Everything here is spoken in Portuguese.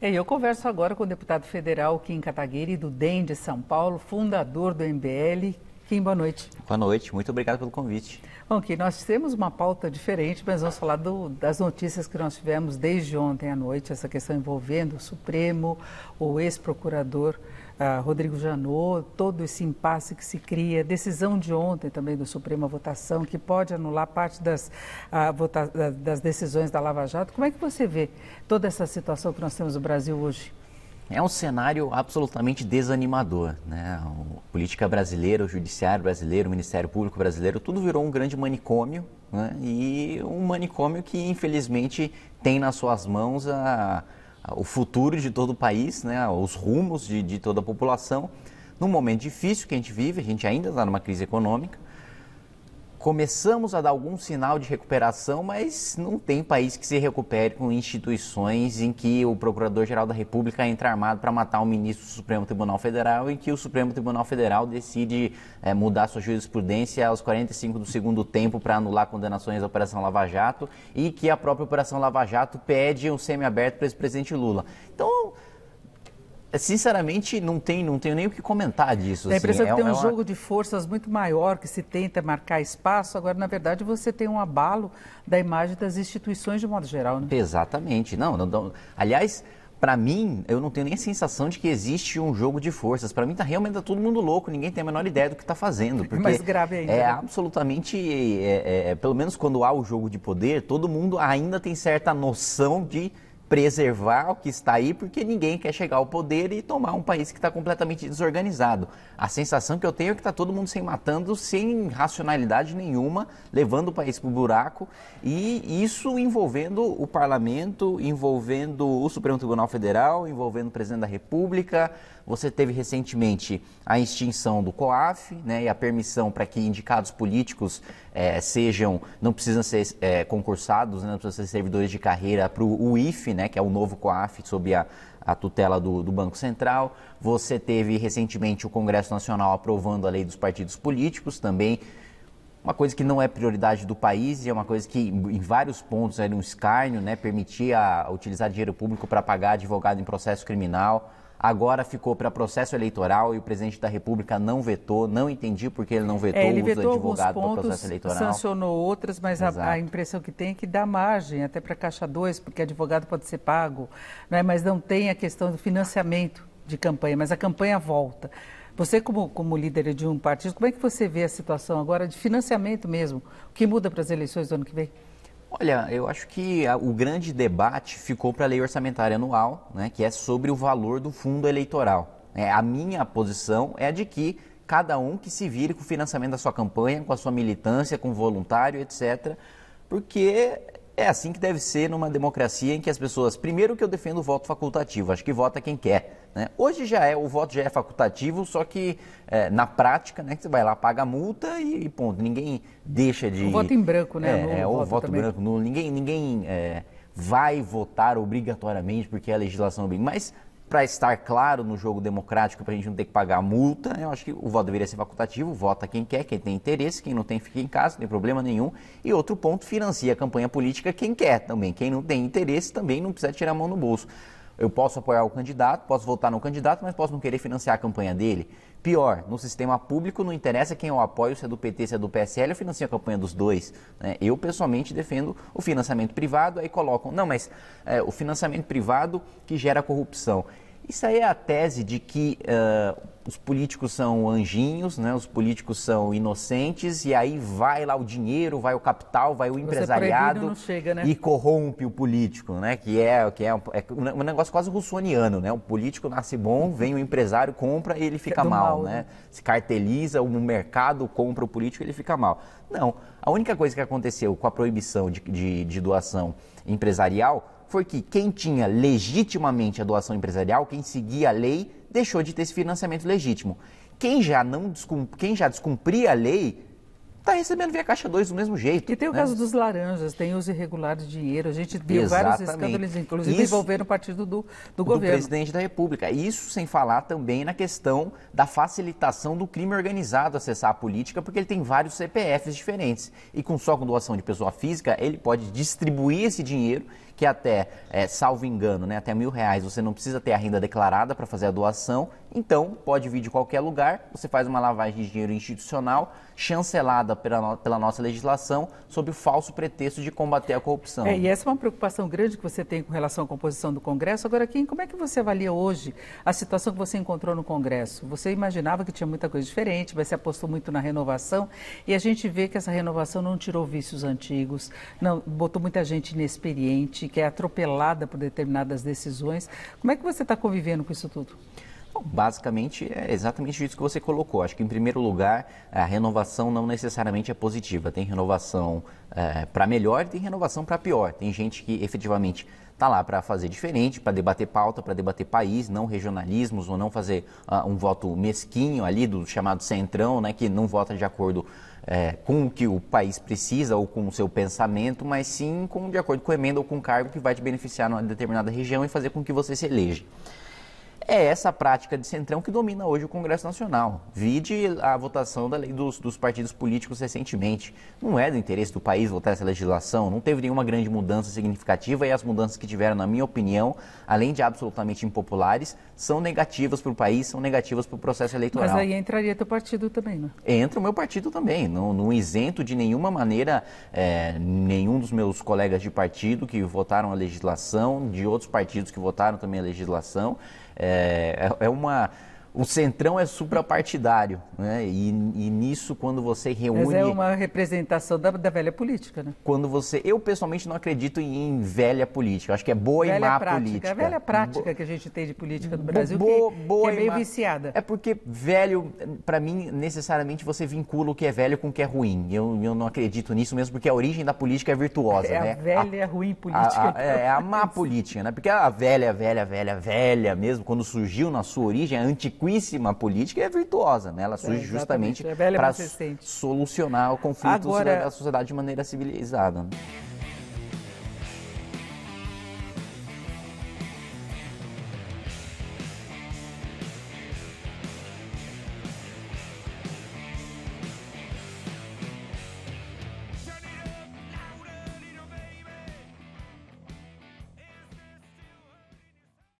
É, eu converso agora com o deputado federal Kim Kataguiri, do DEM de São Paulo, fundador do MBL. Kim, boa noite. Boa noite, muito obrigado pelo convite. Bom, Kim, nós temos uma pauta diferente, mas vamos falar do, das notícias que nós tivemos desde ontem à noite, essa questão envolvendo o Supremo, o ex-procurador ah, Rodrigo Janot, todo esse impasse que se cria, decisão de ontem também do Supremo, a votação, que pode anular parte das, ah, vota, das decisões da Lava Jato. Como é que você vê toda essa situação que nós temos no Brasil hoje? É um cenário absolutamente desanimador. Né? A política brasileira, o judiciário brasileiro, o Ministério Público brasileiro, tudo virou um grande manicômio né? e um manicômio que, infelizmente, tem nas suas mãos a, o futuro de todo o país, né, os rumos de, de toda a população. Num momento difícil que a gente vive, a gente ainda está numa crise econômica, começamos a dar algum sinal de recuperação, mas não tem país que se recupere com instituições em que o Procurador-Geral da República entra armado para matar o ministro do Supremo Tribunal Federal e que o Supremo Tribunal Federal decide é, mudar sua jurisprudência aos 45 do segundo tempo para anular condenações da Operação Lava Jato e que a própria Operação Lava Jato pede um semiaberto para esse presidente Lula. Então, Sinceramente, não, tem, não tenho nem o que comentar disso. É a assim, impressão assim, que é, tem é um é uma... jogo de forças muito maior, que se tenta marcar espaço. Agora, na verdade, você tem um abalo da imagem das instituições de modo geral, né? Exatamente. Não, não, não. aliás, para mim, eu não tenho nem a sensação de que existe um jogo de forças. Para mim, tá realmente tá todo mundo louco, ninguém tem a menor ideia do que está fazendo. É porque Mais grave ainda. É né? absolutamente. É, é, é, pelo menos quando há o jogo de poder, todo mundo ainda tem certa noção de preservar o que está aí, porque ninguém quer chegar ao poder e tomar um país que está completamente desorganizado. A sensação que eu tenho é que está todo mundo se matando sem racionalidade nenhuma, levando o país para o buraco, e isso envolvendo o parlamento, envolvendo o Supremo Tribunal Federal, envolvendo o presidente da República. Você teve recentemente a extinção do COAF né, e a permissão para que indicados políticos eh, sejam, não precisam ser eh, concursados, né, não precisam ser servidores de carreira para o UIF, né, né, que é o novo COAF, sob a, a tutela do, do, Banco Central. Você teve recentemente o Congresso Nacional aprovando a lei dos partidos políticos também. Uma coisa que não é prioridade do país e é uma coisa que, em vários pontos, era um escárnio, né? a utilizar dinheiro público para pagar advogado em processo criminal agora ficou para processo eleitoral e o presidente da República não vetou, não entendi porque ele não vetou é, ele o uso vetou do advogado para processo eleitoral. sancionou outras, mas a, a, impressão que tem é que dá margem até para Caixa 2, porque advogado pode ser pago, né? mas não tem a questão do financiamento de campanha, mas a campanha volta. Você, como, como líder de um partido, como é que você vê a situação agora de financiamento mesmo? O que muda para as eleições do ano que vem? Olha, eu acho que a, o grande debate ficou para a lei orçamentária anual, né, que é sobre o valor do fundo eleitoral. É, a minha posição é de que cada um que se vire com o financiamento da sua campanha, com a sua militância, com o voluntário, etc. Porque é assim que deve ser numa democracia em que as pessoas, primeiro que eu defendo o voto facultativo, acho que vota quem quer. Né? Hoje já é, o voto já é facultativo, só que é, na prática, né, que você vai lá, paga a multa e, e ponto. Ninguém deixa de. O voto em branco, né? É, ou é, voto, voto branco, nulo. Ninguém, ninguém é, vai votar obrigatoriamente porque a legislação obriga. É mas para estar claro no jogo democrático, para a gente não ter que pagar multa, eu acho que o voto deveria ser facultativo, vota quem quer, quem tem interesse, quem não tem fica em casa, não tem problema nenhum. E outro ponto, financia a campanha política quem quer também, quem não tem interesse também não precisa tirar a mão no bolso. Eu posso apoiar o candidato, posso votar no candidato, mas posso não querer financiar a campanha dele. Pior, no sistema público não interessa quem eu é apoio, se é do PT, se é do PSL, eu financio a campanha dos dois. Né? Eu, pessoalmente, defendo o financiamento privado, aí colocam, não, mas é, o financiamento privado que gera corrupção. Isso aí é a tese de que uh, os políticos são anjinhos, né? os políticos são inocentes, e aí vai lá o dinheiro, vai o capital, vai o empresariado chega, né? e corrompe o político, né? Que é, que é, um, é um negócio quase russoniano, né? O político nasce bom, vem o empresário, compra e ele fica é mal, mal, né? né? Se carteliza, o mercado compra o político e ele fica mal. Não. A única coisa que aconteceu com a proibição de, de, de doação empresarial foi que quem tinha legitimamente a doação empresarial, quem seguia a lei, deixou de ter esse financiamento legítimo. Quem já, não descumpria, quem já descumpria a lei está recebendo via Caixa 2 do mesmo jeito. E tem o né? caso dos laranjas, tem os irregulares de dinheiro. A gente viu Exatamente. vários escândalos, inclusive Isso, envolvendo o partido do, do, do presidente da República. Isso sem falar também na questão da facilitação do crime organizado acessar a política, porque ele tem vários CPFs diferentes. E com só com doação de pessoa física, ele pode distribuir esse dinheiro que até, é, salvo engano, né, até mil reais você não precisa ter a renda declarada para fazer a doação, então pode vir de qualquer lugar, você faz uma lavagem de dinheiro institucional, chancelada pela, pela nossa legislação, sob o falso pretexto de combater a corrupção. É, e essa é uma preocupação grande que você tem com relação à composição do Congresso. Agora, Kim, como é que você avalia hoje a situação que você encontrou no Congresso? Você imaginava que tinha muita coisa diferente, mas se apostou muito na renovação, e a gente vê que essa renovação não tirou vícios antigos, não botou muita gente inexperiente que é atropelada por determinadas decisões. Como é que você está convivendo com isso tudo? Bom, então, basicamente, é exatamente isso que você colocou. Acho que, em primeiro lugar, a renovação não necessariamente é positiva. Tem renovação é, para melhor e tem renovação para pior. Tem gente que efetivamente está lá para fazer diferente, para debater pauta, para debater país, não regionalismos ou não fazer uh, um voto mesquinho ali do chamado centrão, né, que não vota de acordo é, com o que o país precisa ou com o seu pensamento, mas sim com de acordo com emenda ou com cargo que vai te beneficiar numa determinada região e fazer com que você se eleja é essa prática de centrão que domina hoje o Congresso Nacional. Vide a votação da lei dos, dos partidos políticos recentemente. Não é do interesse do país votar essa legislação, não teve nenhuma grande mudança significativa e as mudanças que tiveram, na minha opinião, além de absolutamente impopulares, são negativas para o país, são negativas para o processo eleitoral. Mas aí entraria teu partido também, né? Entra o meu partido também. Não, não isento de nenhuma maneira é, nenhum dos meus colegas de partido que votaram a legislação, de outros partidos que votaram também a legislação. É, é, é uma o centrão é suprapartidário, né? E, e, nisso quando você reúne. Mas é uma representação da, da, velha política, né? Quando você, eu pessoalmente não acredito em velha política. Eu acho que é boa velha e má prática, política. A velha prática Bo... que a gente tem de política no Brasil Bo... que, boa que é meio má... viciada. É porque velho, para mim necessariamente você vincula o que é velho com o que é ruim. Eu, eu não acredito nisso mesmo porque a origem da política é virtuosa, é né? A velha a, ruim política. A, a, é, é a má política, né? Porque a velha, velha, velha, velha mesmo, quando surgiu na sua origem, é antiquíssima antiquíssima política é virtuosa, né? Ela é, surge é, justamente para solucionar o conflito Agora... da sociedade de maneira civilizada. Né?